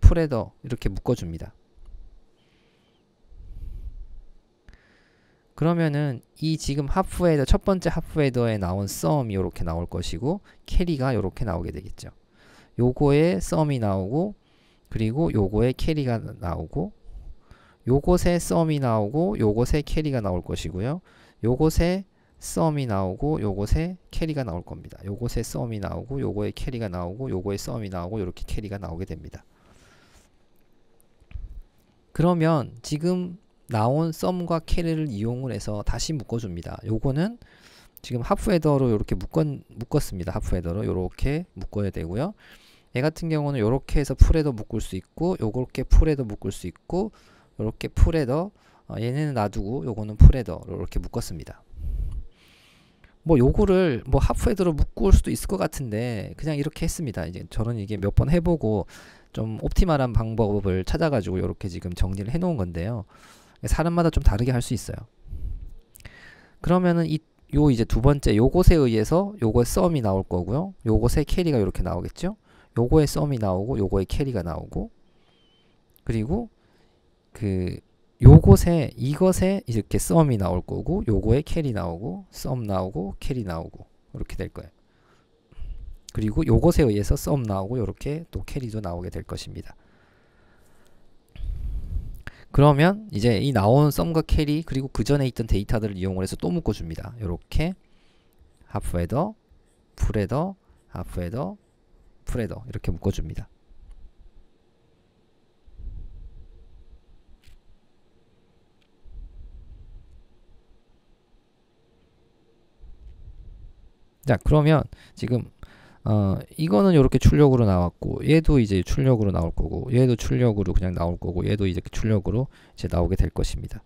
풀에더 이렇게 묶어줍니다. 그러면은 이 지금 하프웨더첫 번째 하프웨더에 나온 썸이 이렇게 나올 것이고 캐리가 이렇게 나오게 되겠죠. 요거에 썸이 나오고 그리고 요거에 캐리가 나오고 요것에 썸이 나오고 요것에 캐리가 나올 것이고요. 요것에 썸이 나오고 요것에 캐리가 나올 겁니다. 요것에 썸이 나오고 요거에 캐리가 나오고 요거에 썸이 나오고 이렇게 캐리가 나오게 됩니다. 그러면 지금 나온 썸과 캐리를 이용을 해서 다시 묶어줍니다. 요거는 지금 하프 헤더로 이렇게 묶었, 묶었습니다. 하프 헤더로 이렇게 묶어야 되고요. 얘 같은 경우는 이렇게 해서 풀에도 묶을 수 있고 요렇게 풀에도 묶을 수 있고 요렇게 풀에더 어, 얘네는 놔두고 요거는 풀헤더 이렇게 묶었습니다. 뭐 요거를 뭐 하프헤더로 묶을 수도 있을 것 같은데 그냥 이렇게 했습니다. 이제 저는 이게 몇 번 해보고 좀 옵티말한 방법을 찾아가지고 이렇게 지금 정리를 해놓은 건데요. 사람마다 좀 다르게 할 수 있어요. 그러면은 이 요 이제 두 번째 요것에 의해서 요거의 썸이 나올 거고요. 요것의 캐리가 이렇게 나오겠죠. 요거의 썸이 나오고 요거의 캐리가 나오고 그리고 그 요것에 이것에 이렇게 썸이 나올 거고 요거에 캐리 나오고 썸 나오고 캐리 나오고 이렇게 될 거예요. 그리고 요것에 의해서 썸 나오고 이렇게 또 캐리도 나오게 될 것입니다. 그러면 이제 이 나온 썸과 캐리 그리고 그 전에 있던 데이터들을 이용을 해서 또 묶어줍니다. 이렇게 하프 헤더, 풀 헤더, 하프 헤더, 풀 헤더 이렇게 묶어줍니다. 자 그러면 지금 어, 이거는 이렇게 출력으로 나왔고 얘도 이제 출력으로 나올 거고 얘도 출력으로 그냥 나올 거고 얘도 이제 출력으로 이제 나오게 될 것입니다.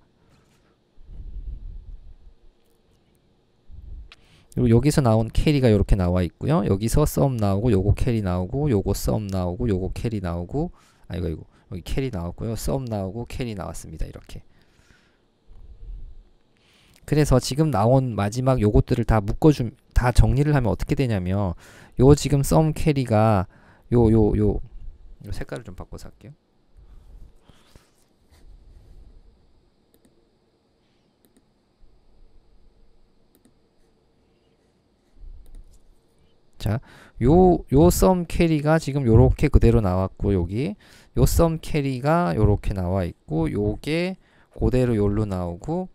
그리고 여기서 나온 캐리가 이렇게 나와 있고요. 여기서 썸 나오고 요거 캐리 나오고 요거 썸 나오고 요거 캐리 나오고 아 이거 이거 여기 캐리 나왔고요. 썸 나오고 캐리 나왔습니다. 이렇게 그래서 지금 나온 마지막 요것들을 다 묶어줌 다 정리를 하면 어떻게 되냐면 요 지금 썸 캐리가 요 요요 요, 색깔을 좀 바꿔서 할게요. 자, 요, 요 썸 캐리가 지금 요렇게 그대로 나왔고, 여기. 요 썸 캐리가 요렇게 나와 있고, 요게 그대로 요로 나오고,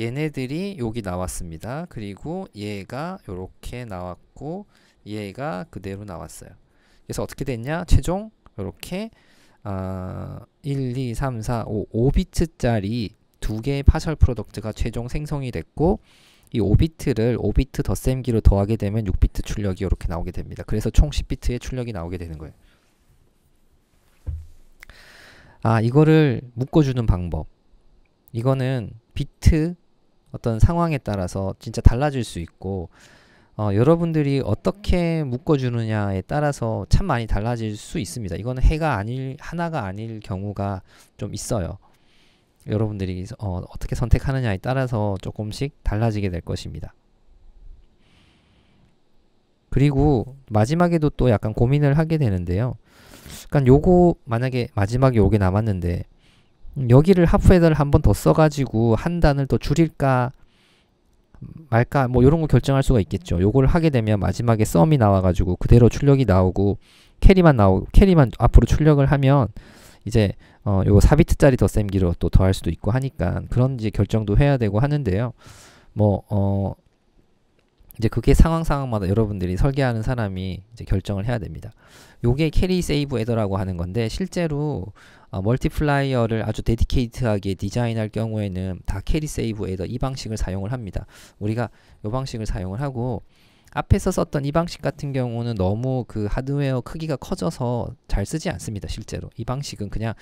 얘네들이 여기 나왔습니다. 그리고 얘가 이렇게 나왔고 얘가 그대로 나왔어요. 그래서 어떻게 됐냐? 최종 이렇게 어, 아, 1, 2, 3, 4, 5, 5비트짜리 두 개의 파셜 프로덕트가 최종 생성이 됐고 이 5비트를 5비트 덧셈기로 더하게 되면 6비트 출력이 이렇게 나오게 됩니다. 그래서 총 10비트의 출력이 나오게 되는 거예요. 아 이거를 묶어주는 방법 이거는 비트 어떤 상황에 따라서 진짜 달라질 수 있고 어, 여러분들이 어떻게 묶어주느냐에 따라서 참 많이 달라질 수 있습니다. 이거는 해가 아닐 하나가 아닐 경우가 좀 있어요. 여러분들이 어, 어떻게 선택하느냐에 따라서 조금씩 달라지게 될 것입니다. 그리고 마지막에도 또 약간 고민을 하게 되는데요. 그러니까 요거 만약에 마지막에 요게 남았는데 여기를 하프헤더를 한 번 더 써가지고 한 단을 더 줄일까 말까 뭐 이런 거 결정할 수가 있겠죠. 요걸 하게 되면 마지막에 썸이 나와가지고 그대로 출력이 나오고 캐리만 나오 캐리만 앞으로 출력을 하면 이제 어, 요 4비트짜리 덧셈기로 또 더 할 수도 있고 하니까 그런 이제 결정도 해야 되고 하는데요. 뭐 어, 이제 그게 상황 상황마다 여러분들이 설계하는 사람이 이제 결정을 해야 됩니다. 요게 캐리 세이브 에더라고 하는 건데 실제로 어, 멀티플라이어를 아주 데디케이트하게 디자인할 경우에는 다 캐리 세이브 에더 이 방식을 사용을 합니다. 우리가 이 방식을 사용을 하고 앞에서 썼던 이 방식 같은 경우는 너무 그 하드웨어 크기가 커져서 잘 쓰지 않습니다. 실제로 이 방식은 그냥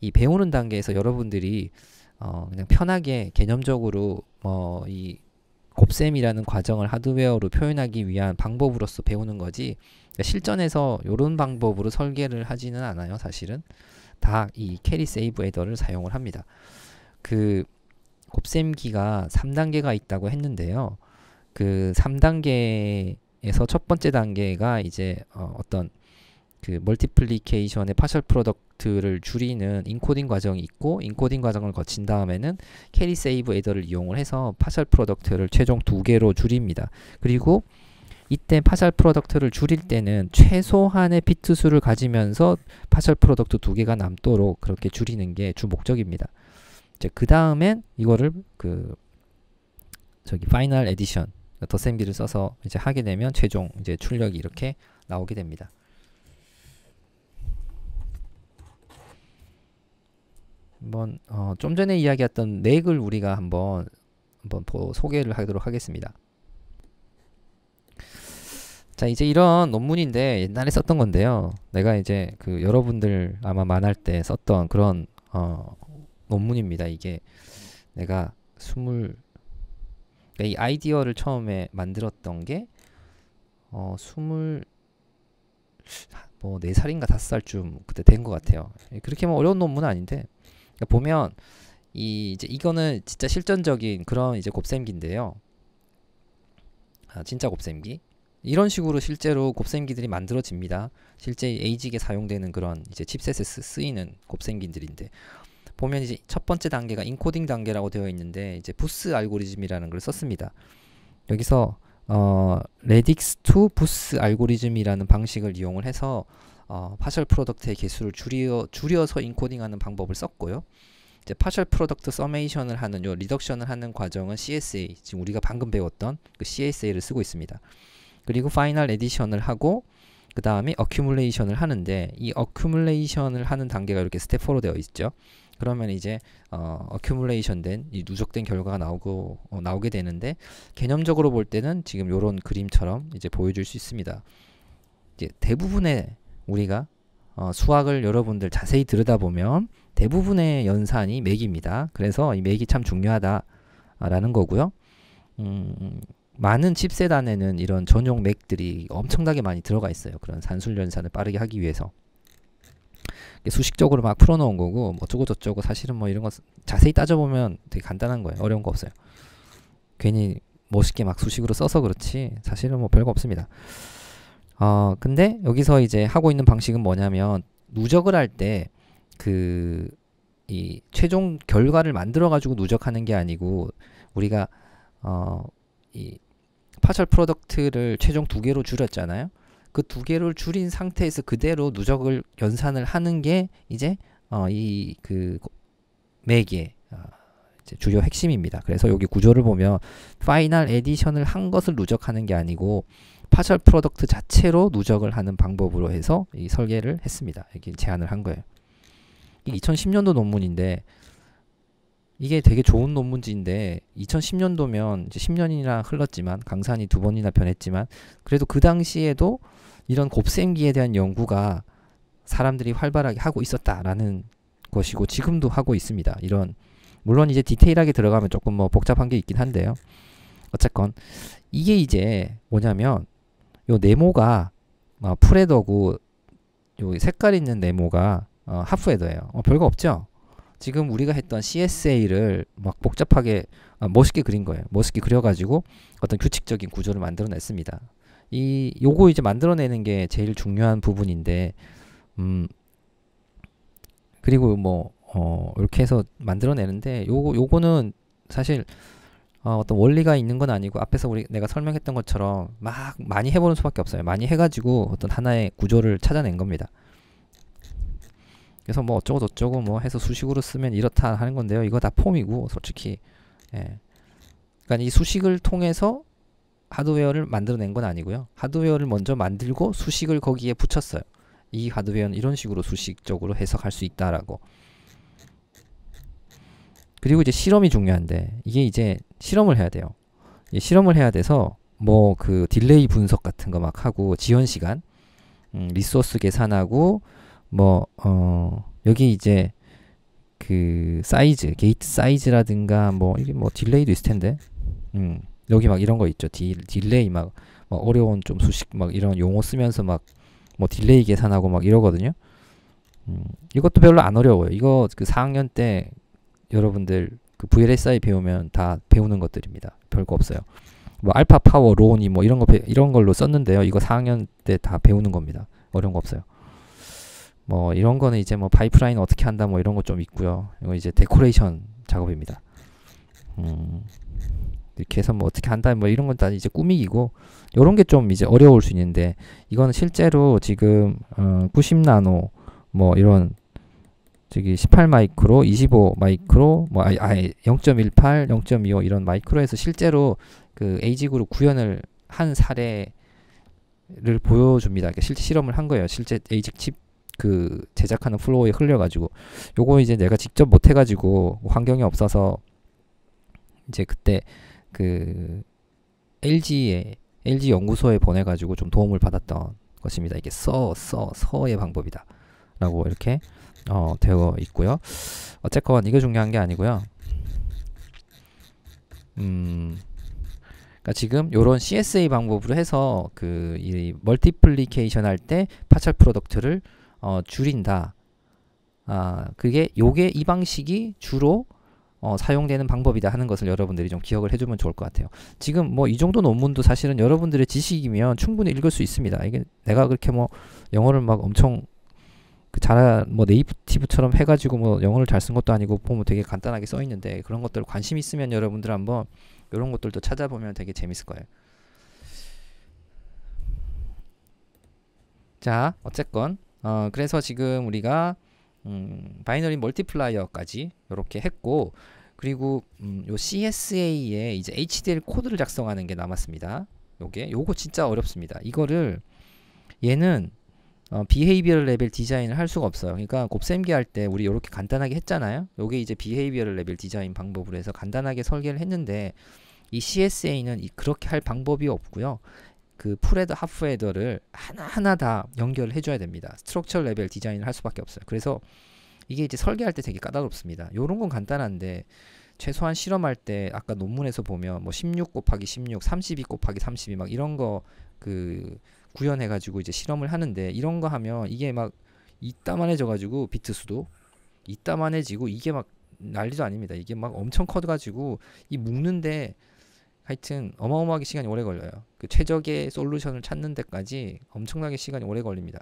이 배우는 단계에서 여러분들이 어 그냥 편하게 개념적으로 어이 뭐 곱셈이라는 과정을 하드웨어로 표현하기 위한 방법으로서 배우는 거지 실전에서 이런 방법으로 설계를 하지는 않아요 사실은 다이 캐리 세이브 헤더를 사용을 합니다. 그 곱셈기가 3단계가 있다고 했는데요. 그 3단계에서 첫 번째 단계가 이제 어, 어떤 그 멀티플리케이션의 파셜 프로덕트를 줄이는 인코딩 과정이 있고 인코딩 과정을 거친 다음에는 캐리 세이브 에더를 이용을 해서 파셜 프로덕트를 최종 두 개로 줄입니다. 그리고 이때 파셜 프로덕트를 줄일 때는 최소한의 비트 수를 가지면서 파셜 프로덕트 두 개가 남도록 그렇게 줄이는 게 주 목적입니다. 이제 그 다음엔 이거를 그 저기 파이널 에디션 더셈기를 써서 이제 하게 되면 최종 이제 출력이 이렇게 나오게 됩니다. 한번 어, 좀 전에 이야기했던 맥을 네 우리가 한번 한번 소개를 하도록 하겠습니다. 자 이제 이런 논문인데 옛날에 썼던 건데요. 내가 이제 그 여러분들 아마 만날때 썼던 그런 어 논문입니다. 이게 내가 스물 이 아이디어를 처음에 만들었던 게 어, 스물 뭐 네 살인가 다섯 살쯤 그때 된 것 같아요. 예, 그렇게 뭐 어려운 논문은 아닌데 그러니까 보면 이 이제 이거는 진짜 실전적인 그런 이제 곱셈기인데요. 아, 진짜 곱셈기. 이런 식으로 실제로 곱셈기들이 만들어집니다. 실제 에이직에 사용되는 그런 이제 칩셋에 쓰이는 곱셈기들인데 보면 이제 첫 번째 단계가 인코딩 단계라고 되어 있는데 이제 부스 알고리즘이라는 걸 썼습니다. 여기서 어, 레딕스 투 부스 알고리즘이라는 방식을 이용을 해서 어, 파셜 프로덕트의 개수를 줄여 줄여서 인코딩하는 방법을 썼고요. 이제 파셜 프로덕트 서메이션을 하는 요 리덕션을 하는 과정은 CSA 지금 우리가 방금 배웠던 그 CSA를 쓰고 있습니다. 그리고 파이널 에디션을 하고 그 다음에 어큐뮬레이션을 하는데 이 어큐뮬레이션을 하는 단계가 이렇게 스텝 4로 되어 있죠. 그러면 이제 어, 어큐뮬레이션 된 이 누적된 결과가 나오고 어, 나오게 되는데 개념적으로 볼 때는 지금 요런 그림처럼 이제 보여줄 수 있습니다. 이제 대부분의 우리가 어, 수학을 여러분들 자세히 들여다보면 대부분의 연산이 맥입니다. 그래서 이 맥이 참 중요하다라는 거고요. 음, 많은 칩셋 안에는 이런 전용 맥들이 엄청나게 많이 들어가 있어요. 그런 산술 연산을 빠르게 하기 위해서. 수식적으로 막 풀어놓은 거고 뭐 어쩌고저쩌고 사실은 뭐 이런 거 자세히 따져보면 되게 간단한 거예요. 어려운 거 없어요. 괜히 멋있게 막 수식으로 써서 그렇지 사실은 뭐 별거 없습니다. 어 근데 여기서 이제 하고 있는 방식은 뭐냐면 누적을 할 때 그 이 최종 결과를 만들어 가지고 누적하는 게 아니고 우리가 어이 파셜 프로덕트를 최종 두 개로 줄였잖아요. 그 두 개를 줄인 상태에서 그대로 누적을 연산을 하는 게 이제 어, 이그 맥의 어, 이제 주요 핵심입니다. 그래서 여기 구조를 보면 파이널 에디션을 한 것을 누적하는 게 아니고 파셜 프로덕트 자체로 누적을 하는 방법으로 해서 이 설계를 했습니다. 이렇게 제안을 한 거예요. 이 2010년도 논문인데 이게 되게 좋은 논문지인데 2010년도면 이제 10년이나 흘렀지만 강산이 두 번이나 변했지만 그래도 그 당시에도 이런 곱셈기에 대한 연구가 사람들이 활발하게 하고 있었다라는 것이고 지금도 하고 있습니다. 이런 물론 이제 디테일하게 들어가면 조금 뭐 복잡한 게 있긴 한데요. 어쨌건 이게 이제 뭐냐면 요 네모가 어, 프레더고 요 색깔 있는 네모가 어, 하프에더예요 어, 별거 없죠? 지금 우리가 했던 CSA를 막 복잡하게 아, 멋있게 그린 거예요. 멋있게 그려가지고 어떤 규칙적인 구조를 만들어냈습니다. 이 요거 이제 만들어내는 게 제일 중요한 부분인데, 음 그리고 뭐 어, 이렇게 해서 만들어내는데 요거 요거는 사실 어, 어떤 원리가 있는 건 아니고 앞에서 우리 내가 설명했던 것처럼 막 많이 해보는 수밖에 없어요. 많이 해가지고 어떤 하나의 구조를 찾아낸 겁니다. 그래서 뭐 어쩌고 저쩌고 뭐 해서 수식으로 쓰면 이렇다 하는 건데요. 이거 다 폼이고 솔직히 예. 그러니까 이 수식을 통해서 하드웨어를 만들어낸 건 아니고요. 하드웨어를 먼저 만들고 수식을 거기에 붙였어요. 이 하드웨어는 이런 식으로 수식적으로 해석할 수 있다라고. 그리고 이제 실험이 중요한데 이게 이제 실험을 해야 돼요. 이제 실험을 해야 돼서 뭐 그 딜레이 분석 같은 거 막 하고 지연 시간, 음, 리소스 계산하고 뭐, 어, 여기 이제 그 사이즈, 게이트 사이즈라든가 뭐, 이게 뭐 딜레이도 있을 텐데, 음, 여기 막 이런 거 있죠. 디, 딜레이 막, 막 어려운 좀 수식 막 이런 용어 쓰면서 막 뭐 딜레이 계산하고 막 이러거든요. 음, 이것도 별로 안 어려워요. 이거 그 4학년 때 여러분들 그 VLSI 배우면 다 배우는 것들입니다. 별거 없어요. 뭐 알파 파워 로우니 뭐 이런 거 이런 걸로 썼는데요. 이거 4학년 때 다 배우는 겁니다. 어려운 거 없어요. 뭐 이런 거는 이제 뭐 파이프라인 어떻게 한다 뭐 이런 거 좀 있고요. 이거 이제 데코레이션 작업입니다. 음, 이렇게 해서 뭐 어떻게 한다 뭐 이런 건 다 이제 꾸미기고 이런 게 좀 이제 어려울 수 있는데 이거는 실제로 지금 어, 90나노 뭐 이런 저기 18 마이크로, 25 마이크로, 뭐 아예 아, 0.18, 0.25 이런 마이크로에서 실제로 그에이직으로 구현을 한 사례를 보여줍니다. 그러니까 실제 실험을 한 거예요. 실제 에이직 칩그 제작하는 플로우에 흘려가지고 요거 이제 내가 직접 못 해가지고 환경이 없어서 이제 그때 그 LG의 LG 연구소에 보내가지고 좀 도움을 받았던 것입니다. 이게 써, 써, 서의 방법이다. 라고 이렇게 어, 되어 있고요. 어쨌건 이거 중요한 게 아니고요. 음, 그러니까 지금 이런 CSA 방법으로 해서 그 이 멀티플리케이션 할 때 파철 프로덕트를 어, 줄인다. 아, 그게 요게 이 방식이 주로 어, 사용되는 방법이다 하는 것을 여러분들이 좀 기억을 해주면 좋을 것 같아요. 지금 뭐 이 정도 논문도 사실은 여러분들의 지식이면 충분히 읽을 수 있습니다. 이게 내가 그렇게 뭐 영어를 막 엄청 그 잘뭐 네이티브처럼 해가지고 뭐 영어를 잘 쓴 것도 아니고 보면 되게 간단하게 써 있는데 그런 것들 관심 있으면 여러분들 한번 이런 것들도 찾아보면 되게 재밌을 거예요. 자 어쨌건 어, 그래서 지금 우리가 음, 바이너리 멀티플라이어까지 이렇게 했고 그리고 음, 요 CSA에 이제 HDL 코드를 작성하는 게 남았습니다. 요게 요거 진짜 어렵습니다. 이거를 얘는 어, 비헤이비얼 레벨 디자인을 할 수가 없어요. 그러니까 곱셈기 할 때 우리 이렇게 간단하게 했잖아요. 요게 이제 비헤이비얼 레벨 디자인 방법으로 해서 간단하게 설계를 했는데 이 CSA는 이 그렇게 할 방법이 없고요. 그 풀헤더 하프헤더를 하나하나 다 연결을 해줘야 됩니다. 스트럭처 레벨 디자인을 할 수밖에 없어요. 그래서 이게 이제 설계할 때 되게 까다롭습니다. 요런 건 간단한데 최소한 실험할 때 아까 논문에서 보면 뭐 16 곱하기 16, 32 곱하기 32 막 이런 거 그 구현해 가지고 이제 실험을 하는데 이런 거 하면 이게 막 이따만해져 가지고 비트 수도 이따만해지고 이게 막 난리도 아닙니다. 이게 막 엄청 커 가지고 이 묶는데 하여튼 어마어마하게 시간이 오래 걸려요. 그 최적의 솔루션을 찾는 데까지 엄청나게 시간이 오래 걸립니다.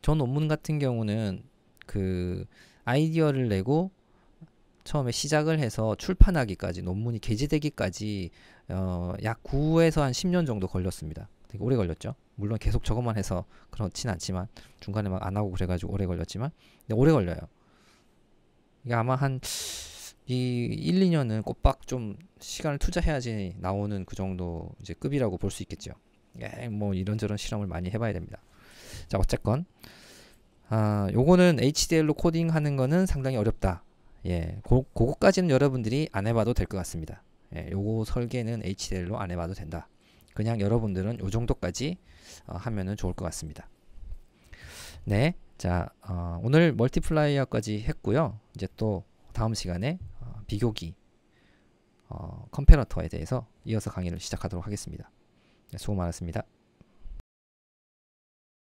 전 논문 같은 경우는 그 아이디어를 내고 처음에 시작을 해서 출판하기까지 논문이 게재되기까지 어, 약 9에서 한 10년 정도 걸렸습니다. 되게 오래 걸렸죠. 물론 계속 저것만 해서 그렇진 않지만 중간에 막 안 하고 그래가지고 오래 걸렸지만 근데 오래 걸려요. 이게 아마 한이 1, 2년은 꼬박 좀 시간을 투자해야지 나오는 그 정도 이제 급이라고 볼 수 있겠죠. 예, 뭐 이런저런 실험을 많이 해봐야 됩니다. 자, 어쨌건 아, 요거는 HDL로 코딩하는 거는 상당히 어렵다. 예, 고, 그거까지는 여러분들이 안 해봐도 될 것 같습니다. 예, 요거 설계는 HDL로 안 해봐도 된다. 그냥 여러분들은 요 정도까지 어, 하면은 좋을 것 같습니다. 네, 자 어, 오늘 멀티플라이어까지 했고요. 이제 또 다음 시간에 비교기 어, 컴페러터에 대해서 이어서 강의를 시작하도록 하겠습니다. 네, 수고 많았습니다.